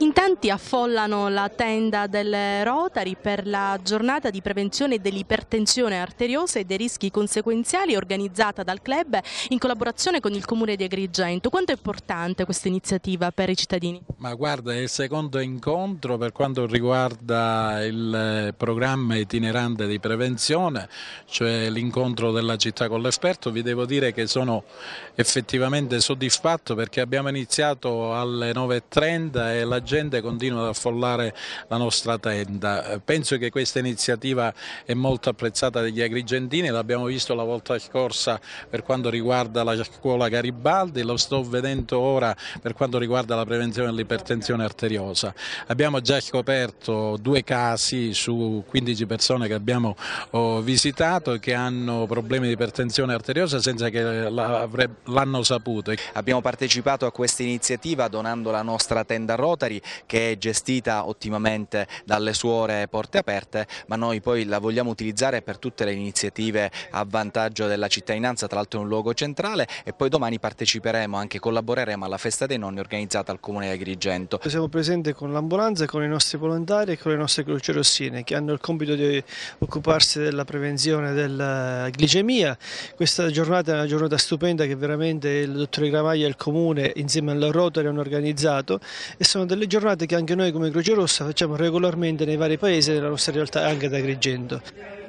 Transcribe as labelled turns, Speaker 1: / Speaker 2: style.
Speaker 1: In tanti affollano la tenda del Rotary per la giornata di prevenzione dell'ipertensione arteriosa e dei rischi conseguenziali organizzata dal club in collaborazione con il comune di Agrigento. Quanto è importante questa iniziativa per i cittadini?
Speaker 2: Ma guarda, è il secondo incontro per quanto riguarda il programma itinerante di prevenzione, cioè l'incontro della città con l'esperto, vi devo dire che sono effettivamente soddisfatto perché abbiamo iniziato alle 9.30 e la gente continua ad affollare la nostra tenda. Penso che questa iniziativa è molto apprezzata dagli agrigentini, l'abbiamo visto la volta scorsa per quanto riguarda la scuola Garibaldi, lo sto vedendo ora per quanto riguarda la prevenzione dell'ipertensione arteriosa. Abbiamo già scoperto due casi su 15 persone che abbiamo oh, visitato che hanno problemi di ipertensione
Speaker 3: arteriosa senza che l'hanno saputo. Abbiamo partecipato a questa iniziativa donando la nostra tenda Rotary che è gestita ottimamente dalle suore Porte Aperte ma noi poi la vogliamo utilizzare per tutte le iniziative a vantaggio della cittadinanza, tra l'altro è un luogo centrale e poi domani parteciperemo, anche collaboreremo alla festa dei nonni
Speaker 4: organizzata al Comune di Agrigento. Siamo presenti con l'ambulanza, con i nostri volontari e con le nostre croce rossine che hanno il compito di occuparsi della prevenzione della glicemia. Questa giornata è una giornata stupenda che veramente il dottore Gramaglia e il Comune insieme alla Rotary hanno organizzato e sono delle giornate che anche noi come Croce Rossa facciamo regolarmente nei vari paesi della nostra realtà anche da Agrigento.